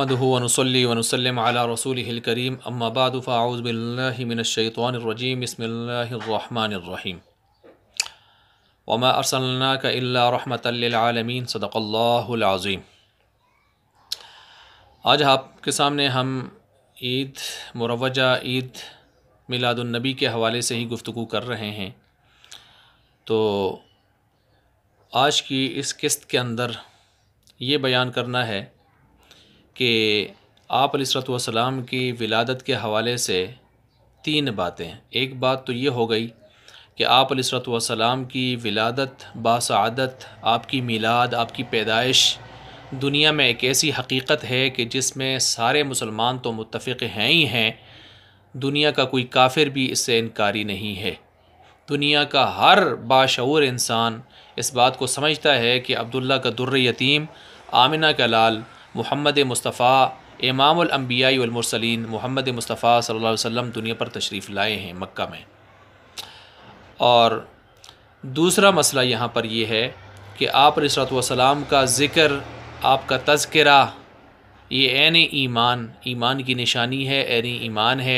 الرجيم بسم الله الرحمن الرحيم करीम ارسلناك الا رحمه للعالمين صدق الله العظيم आज आपके सामने हम ईद मुरवजा ईद मिलादुलनबी के हवाले से ही गुफ्तु कर रहे हैं तो आज की इस किस्त के अंदर ये बयान करना है कि आप सलाम की विलादत के हवाले से तीन बातें एक बात तो ये हो गई कि आप सलाम की विलादत बासदत आपकी मिलाद आपकी पैदाइश दुनिया में एक ऐसी हकीकत है कि जिसमें सारे मुसलमान तो मुतफ़ हैं ही हैं दुनिया का कोई काफिर भी इससे इनकारी नहीं है दुनिया का हर बाशूर इंसान इस बात को समझता है कि अब्दुल्ला का दुर्र यतीम आमिना का लाल मोहम्मद मुस्तफ़ा इमामबियामरसलिन मोहम्मद मुस्तफ़ा सल्ला वसम दुनिया पर तशरीफ़ लाए हैं मक्का में और दूसरा मसला यहाँ पर यह है कि आप वसलाम का ज़िक्र आपका तस्करा ये एन ईमान ईमान की निशानी है एन ईमान है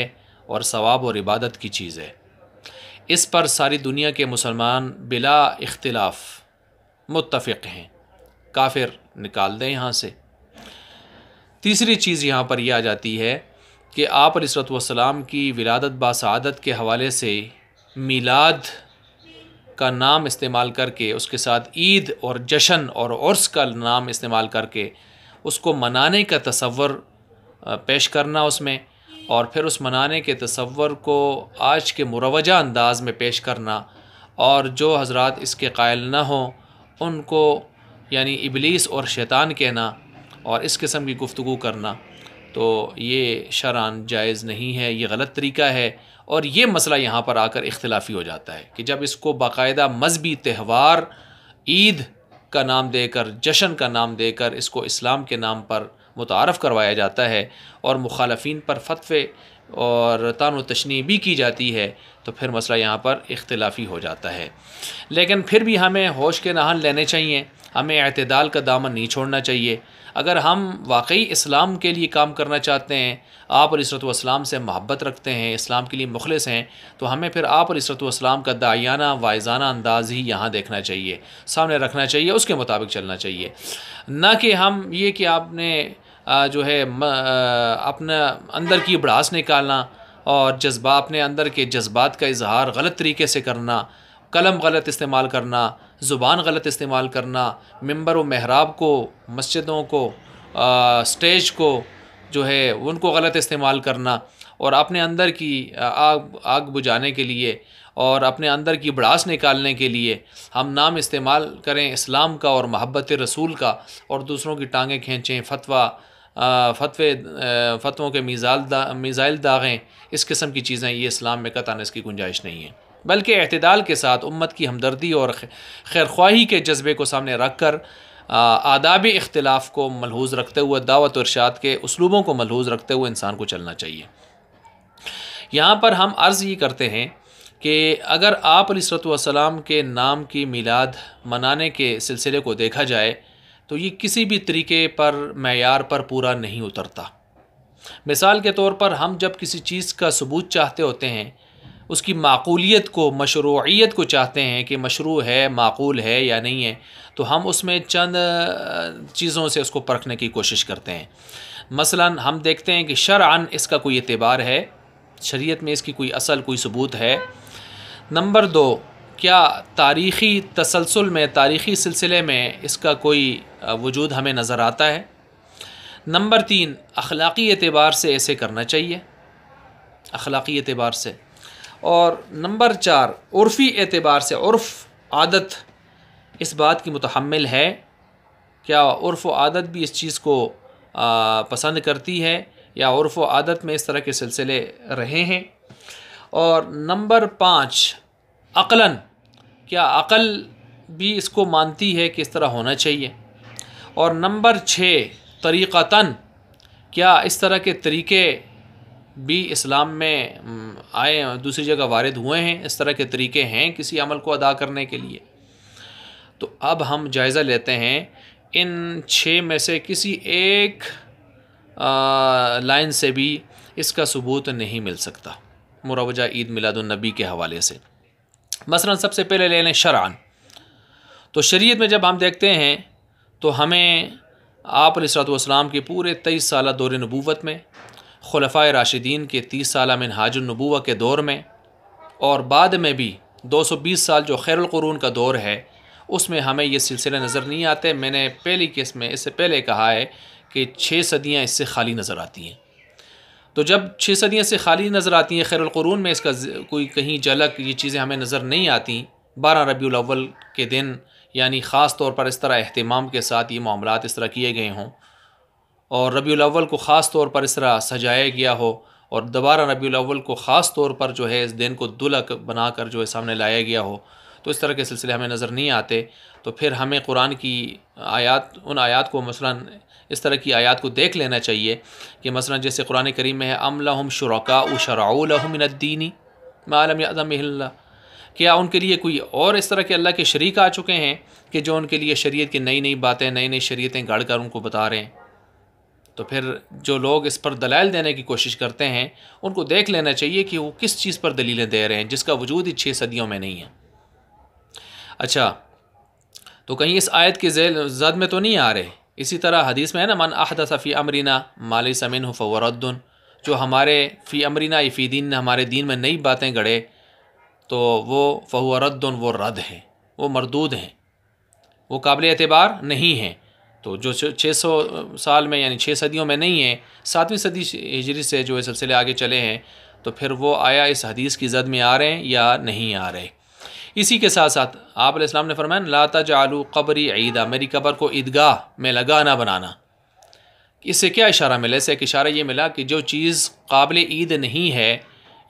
और सवाब और इबादत की चीज़ है इस पर सारी दुनिया के मुसलमान बिला इख्तलाफ मुतफ़ हैं काफिर निकाल दें यहाँ से तीसरी चीज़ यहाँ पर यह आ जाती है कि आप वसलाम की विलादत बासादत के हवाले से मिलाद का नाम इस्तेमाल करके उसके साथ ईद और जशन और उर्स का नाम इस्तेमाल करके उसको मनाने का तस्वर पेश करना उसमें और फिर उस मनाने के तस्वर को आज के मुरवजा अंदाज में पेश करना और जो हजरत इसके कायल न हों उनको यानी इबलीस और शैतान कहना और इस किस्म की गुफ्तु करना तो ये शरान जायज़ नहीं है ये गलत तरीका है और ये मसला यहाँ पर आकर इख्लाफी हो जाता है कि जब इसको बाकायदा मजहबी त्यौहार ईद का नाम देकर जशन का नाम देकर इसको इस्लाम के नाम पर मुतारफ़ करवाया जाता है और मुखालफन पर फतवे और तान तशनी भी की जाती है तो फिर मसला यहाँ पर इख्लाफी हो जाता है लेकिन फिर भी हमें होश के नहान लेने चाहिए हमें अतदाल का दामन नहीं छोड़ना चाहिए अगर हम वाकई इस्लाम के लिए काम करना चाहते हैं आप और इसरत वाम से महब्बत रखते हैं इस्लाम के लिए मुखलस हैं तो हमें फिर आप और वाम का दायाना वायजाना अंदाज़ ही यहाँ देखना चाहिए सामने रखना चाहिए उसके मुताबिक चलना चाहिए ना कि हम ये कि आपने जो है अपना अंदर की बड़ास निकालना और जज्बा अपने अंदर के जज्बात का इजहार गलत तरीके से करना कलम गलत इस्तेमाल करना ज़ुबान गलत इस्तेमाल करना मंबर व महराब को मस्जिदों को आ, स्टेज को जो है उनको गलत इस्तेमाल करना और अपने अंदर की आग आग बुझाने के लिए और अपने अंदर की बड़ास निकालने के लिए हम नाम इस्तेमाल करें इस्लाम का और महब्बत रसूल का और दूसरों की टांगें खींचें फतवा फतवे फतवों के मिज़ाल दा, मिज़ाइल दागें इस किस्म की चीज़ें ये इस्लाम में कतान इसकी गुंजाइश नहीं है बल्कि अतदाल के साथ उम्मत की हमदर्दी और खैर ख्वाही के जज्बे को सामने रख कर आदाबी इख्तलाफ को मलहूज रखते हुए दावत और इर्शाद के उसलूबों को मलहूज रखते हुए इंसान को चलना चाहिए यहाँ पर हम अर्ज़ ये करते हैं कि अगर आप सलाम के नाम की मीलाद मनाने के सिलसिले को देखा जाए तो ये किसी भी तरीके पर मैार पर पूरा नहीं उतरता मिसाल के तौर पर हम जब किसी चीज़ का सबूत चाहते होते हैं उसकी माकूलियत को मशरूत को चाहते हैं कि मशरू है माकूल है या नहीं है तो हम उसमें चंद चीज़ों से उसको परखने की कोशिश करते हैं मसलन हम देखते हैं कि शरअन इसका कोई एतबार है शरीय में इसकी कोई असल कोई सबूत है नंबर दो क्या तारीख़ी तसलसल में तारीख़ी सिलसिले में इसका कोई वजूद हमें नज़र आता है नंबर तीन अखलाक़ी एतबार से ऐसे करना चाहिए अखलाक़ी एतबार से और नंबर चार उर्फ़ी एतबार से उर्फ़ आदत इस बात की मतहमल है क्या उर्फ़ आदत भी इस चीज़ को आ, पसंद करती है या उर्फ़ आदत में इस तरह के सिलसिले रहे हैं और नंबर पाँच अकलन क्या अकल भी इसको मानती है कि इस तरह होना चाहिए और नंबर छः तन क्या इस तरह के तरीके भी इस्लाम में आए दूसरी जगह वारद हुए हैं इस तरह के तरीके हैं किसी अमल को अदा करने के लिए तो अब हम जायज़ा लेते हैं इन छः में से किसी एक लाइन से भी इसका सबूत नहीं मिल सकता मुरवजा ईद मिलादुलनबी के हवाले से मसला सबसे पहले ले लें शरान तो शरीयत में जब हम देखते हैं तो हमें आप सलाम के पूरे तेईस साल दौर नबूवत में खलफ़ा राशिदीन के तीस साल मिनहाजनबूवा के दौर में और बाद में भी 220 साल जो खैरक़रून का दौर है उसमें हमें ये सिलसिले नज़र नहीं आते मैंने पहली किस्म में इससे पहले कहा है कि छः सदियाँ इससे खाली नज़र आती हैं तो जब छः सदियाँ से खाली नज़र आती हैं खैरक़रून में इसका कोई कहीं झलक ये चीज़ें हमें नज़र नहीं आती बारह रबी अव्वल के दिन यानी ख़ास तौर पर इस तरह अहतमाम के साथ ये मामला इस तरह किए गए हों और रबी अव्वल को ख़ास तौर पर इस तरह सजाया गया हो और दोबारा रबी अव्वल को ख़ास तौर पर जो है इस दिन को दुलक बना कर जो है सामने लाया गया हो तो इस तरह के सिलसिले हमें नज़र नहीं आते तो फिर हमें कुरान की आयात उन आयात को मसला इस तरह की आयात को देख लेना चाहिए कि मसला जैसे कुरान करीम में है अम लहम शरका शराउलहमिनद्दीनी मालम यादम्ला क्या उनके लिए कोई और इस तरह के अल्लाह के शरीक आ चुके हैं कि जो उनके लिए शरीयत की नई नई बातें नई नई शरीतें गढ़ कर उनको बता रहे हैं तो फिर जो लोग इस पर दलाल देने की कोशिश करते हैं उनको देख लेना चाहिए कि वो किस चीज़ पर दलीलें दे रहे हैं जिसका वजूद ही छः सदियों में नहीं है अच्छा तो कहीं इस आयत के जद में तो नहीं आ रहे इसी तरह हदीस में है ना मन अहद सफ़ी अमरीना माली समिन फ़वरद्दन जो हमारे फ़ी अमरीना फ़ीदीन ने हमारे दीन में नई बातें गढ़े तो वो फ़हुरद्दन वो रद्द हैं वो मरदूद हैं वो काबिल एतबार नहीं हैं तो जो छः सौ साल में यानी छः सदियों में नहीं है सातवीं सदी हिजरी से जो है सिलसिले आगे चले हैं तो फिर वो आया इस हदीस की जद में आ रहे हैं या नहीं आ रहे इसी के साथ साथ आप इस्लाम ने फरमाया लाता जालू कबरी ईदा मेरी कबर को ईदगाह में लगा ना बनाना इससे क्या इशारा मिला इसे एक इशारा ये मिला कि जो चीज़ काबिल ईद नहीं है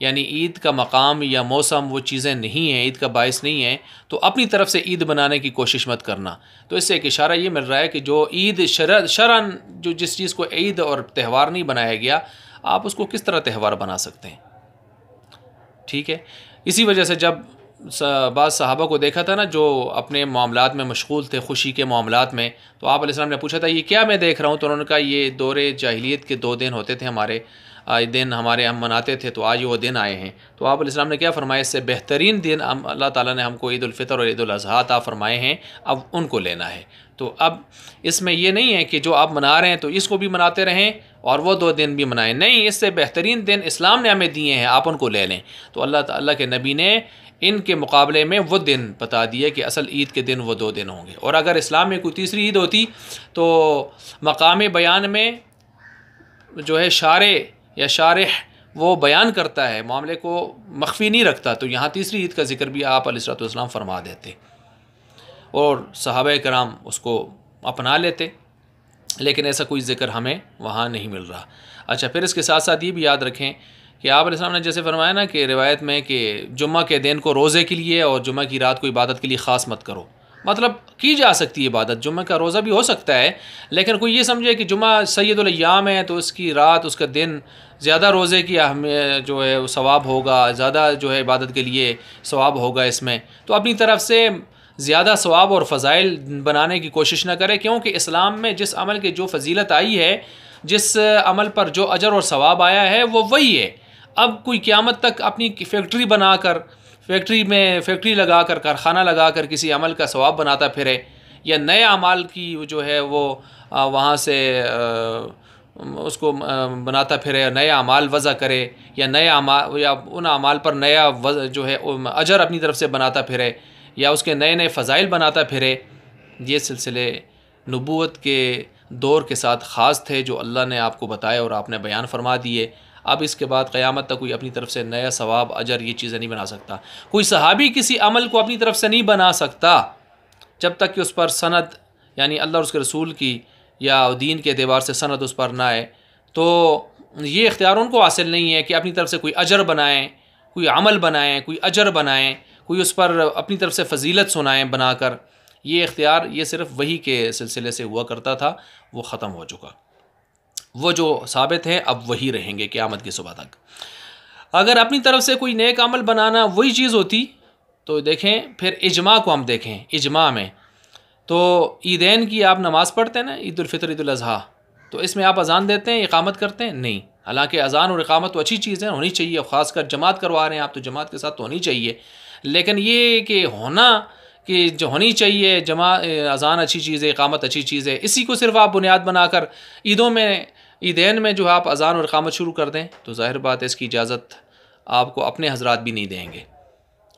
यानी ईद का मकाम या मौसम वो चीज़ें नहीं हैं ईद का बायस नहीं है तो अपनी तरफ से ईद बनाने की कोशिश मत करना तो इससे एक इशारा ये मिल रहा है कि जो ईद शर शरण जो जिस चीज़ को ईद और त्यौहार नहीं बनाया गया आप उसको किस तरह त्यौहार बना सकते हैं ठीक है इसी वजह से जब बाद साहबा को देखा था ना जो अपने मामला में मशगूल थे खुशी के मामला में तो आप ने पूछा था ये क्या मैं देख रहा हूँ तो उन्होंने कहा ये दौरे जाहलीत के दो दिन होते थे हमारे आज दिन हमारे हम मनाते थे तो आज वो दिन आए हैं तो आप ने क्या फरमाया इससे बेहतरीन दिन हम अल्लाह ताला ने हमको ईद और ईद अजी फरमाए हैं अब उनको लेना है तो अब इसमें ये नहीं है कि जो आप मना रहे हैं तो इसको भी मनाते रहें और वो दो दिन भी मनाएं नहीं इससे बेहतरीन दिन इस्लाम ने हमें दिए हैं आप उनको ले लें तो अल्लाह ताला के नबी ने इनके मुकाबले में वो दिन बता दिए कि असल ईद के दिन वो दो दिन होंगे और अगर इस्लाम में कोई तीसरी ईद होती तो मकाम बयान में जो है शारे या शारह वो बयान करता है मामले को मख्फी नहीं रखता तो यहाँ तीसरी ईद का जिक्र भी आप आपलाम फरमा देते और सहाब कराम उसको अपना लेते लेकिन ऐसा कोई ज़िक्र हमें वहाँ नहीं मिल रहा अच्छा फिर इसके साथ साथ ये भी याद रखें कि आप इस्लाम ने जैसे फरमाया ना कि रिवायत में कि जुम्मे के दिन को रोज़े के लिए और जुम्मे की रात को इबादत के लिए ख़ास मत करो मतलब की जा सकती है इबादत जुम्मे का रोज़ा भी हो सकता है लेकिन कोई ये समझे कि जुम्मा सैदुलयाम है तो उसकी रात उसका दिन ज़्यादा रोज़े की हमें जो है सवाब होगा ज़्यादा जो है इबादत के लिए सवाब होगा इसमें तो अपनी तरफ से ज़्यादा सवाब और फ़ज़ाइल बनाने की कोशिश ना करें क्योंकि इस्लाम में जिस अमल की जो फजीलत आई है जिस अमल पर जो अजर और सवाब आया है वो वही है अब कोई क़्यामत तक अपनी फैक्ट्री बनाकर फैक्ट्री में फैक्ट्री लगा कर कारखाना लगा कर किसी अमल का सवाब बनाता फिरे या नए अमाल की जो है वो वहाँ से उसको बनाता फिरे नए अमाल वज़ा करे या नए अमाल या उन अमाल पर नया जो है अजर अपनी तरफ से बनाता फिरे या उसके नए नए फ़ज़ाइल बनाता फिरे ये सिलसिले नबूत के दौर के साथ ख़ास थे जो अल्लाह ने आपको बताया और आपने बयान फरमा दिए अब इसके बाद क़्यामत तक कोई अपनी तरफ से नया सवाब अजर ये चीज़ें नहीं बना सकता कोई सहाबी किसी अमल को अपनी तरफ से नहीं बना सकता जब तक कि उस पर सनत यानी अल्लाह उसके रसूल की या दीन के अतबार से सनत उस पर ना आए तो ये इख्तियार उनको हासिल नहीं है कि अपनी तरफ से कोई अजर बनाएँ कोई अमल बनाएँ कोई अजर बनाएँ कोई उस पर अपनी तरफ से फजीलत सुनाएँ बनाकर ये इख्तियार ये सिर्फ़ वही के सिलसिले से हुआ करता था वो ख़त्म हो चुका वो जो साबित हैं अब वही रहेंगे क़्यामत की सुबह तक अगर अपनी तरफ से कोई नेक अमल बनाना वही चीज़ होती तो देखें फिर इजमा को हम देखें इजमा में तो ईदैन की आप नमाज़ पढ़ते हैं ना ईदालफ़ितर ईदाजी तो इसमें आप अजान देते हैं इकामत करते हैं नहीं हालांकि अजान और इकामत तो अच्छी चीज़ है होनी चाहिए ख़ासकर जमात करवा रहे हैं आप तो जमात के साथ तो होनी चाहिए लेकिन ये कि होना कि जो होनी चाहिए जमा अजान अच्छी चीज़ है इकामत अच्छी चीज़ है इसी को सिर्फ आप बुनियाद बनाकर ईदों में ईदेन में जो आप अजान और कामत शुरू कर दें तो ज़ाहिर बात है इसकी इजाज़त आपको अपने हजरात भी नहीं देंगे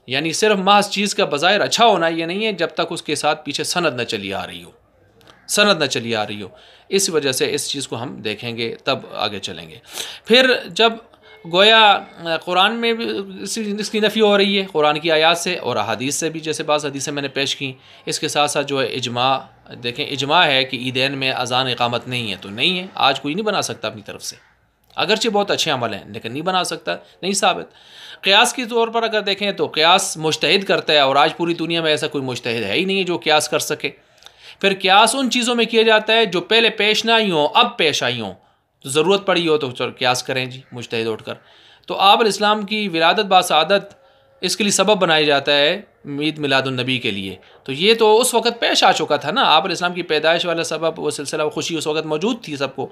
यानी सिर्फ महज चीज़ का बज़ाहिर अच्छा होना यह नहीं है जब तक उसके साथ पीछे सनद न चली आ रही हो सनद न चली आ रही हो इस वजह से इस चीज़ को हम देखेंगे तब आगे चलेंगे फिर जब गोया कुरान में भी इसकी नफ़ी हो रही है कुरान की आयात से और अदीस से भी जैसे बाज़ हदीसें मैंने पेश की इसके साथ साथ जो है इजमा देखें इजमा है कि ईदेन में अजान इकामत नहीं है तो नहीं है आज कोई नहीं बना सकता अपनी तरफ से अगरचे बहुत अच्छे अमल हैं लेकिन नहीं बना सकता नहीं साबित क़्यास के तौर पर अगर देखें तो क़्यास मुश्तद करता है और आज पूरी दुनिया में ऐसा कोई मुश्तद है ही नहीं है जो क्यास कर सके फिर क्यास उन चीज़ों में किया जाता है जो पहले पेश ना आई हों अब पेश आई हों तो ज़रूरत पड़ी हो तो क्यास करें जी मुश्तद उठकर तो आप इस्लाम की विलादत बासादत इसके लिए सबब बनाया जाता है ईद मिलादुलनबी के लिए तो ये तो उस वक्त पेश आ चुका था ना आप इस्लाम की पैदाइश वाला सबब वो सिलसिला खुशी उस वक्त मौजूद थी सबको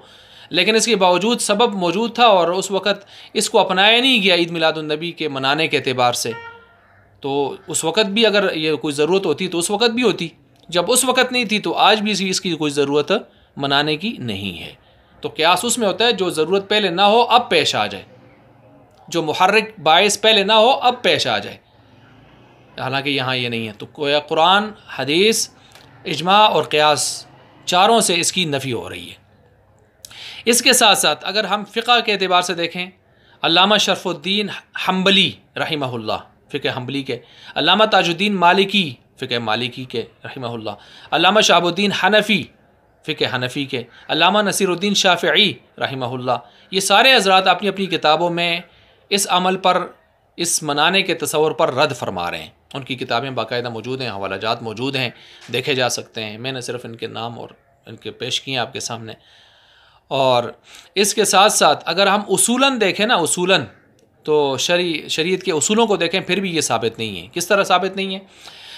लेकिन इसके बावजूद सबब मौजूद था और उस वक्त इसको अपनाया नहीं गया ईद मिलादुलनबी के मनाने के अतबार से तो उस वक्त भी अगर ये कोई ज़रूरत होती तो उस वक्त भी होती जब उस वक्त नहीं थी तो आज भी इसकी कोई ज़रूरत मनाने की नहीं है तो क्यास उसमें होता है जो ज़रूरत पहले ना हो अब पेश आ जाए जो महर्रिक बायस पहले ना हो अब पेश आ जाए हालांकि यहाँ ये नहीं है तो कुरान हदीस इजमा और क्यास चारों से इसकी नफ़ी हो रही है इसके साथ साथ अगर हम फ़िका के अतबार से देखें अलामा शरफुद्दीन हम्बली रही फ़िक हम्बली के अलामा ताजुद्दीन मालिकी फ़िक मालिकी के रही अलामा शाहबुद्दीन हनफ़ी फ़िक हनफ़ी के अलामा नसीरुद्दीन शाफ़ी रही ये सारे हजरात अपनी अपनी किताबों में इस अमल पर इस मनाने के तस्वर पर रद्द फरमा रहे हैं उनकी किताबें बाकायदा मौजूद हैं हवाला जात मौजूद हैं देखे जा सकते हैं मैंने सिर्फ इनके नाम और इनके पेश किए आपके सामने और इसके साथ साथ अगर हम उसूलन देखें ना उसूलन तो शरी शरीत के उसूलों को देखें फिर भी ये साबित नहीं है किस तरह साबित नहीं है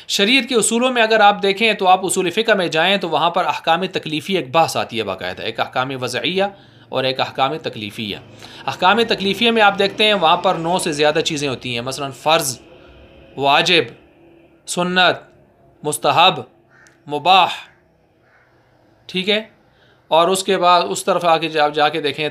शरीयत के असूलों में अगर आप देखें तो आप उसूल फ़िका में जाएँ तो वहाँ पर अहकाम तकलीफ़ी एक बहस आती है बाकायदा एक अहकाम वज़ैया और एक अहकाम तकलीफ़िया अहकाम तकलीफ़िया में आप देखते हैं वहाँ पर नौ से ज़्यादा चीज़ें होती हैं मसला फ़र्ज़ वाजिब सुन्नत मुस्तहब मुबाह ठीक है और उसके बाद उस तरफ आके आप जाके देखें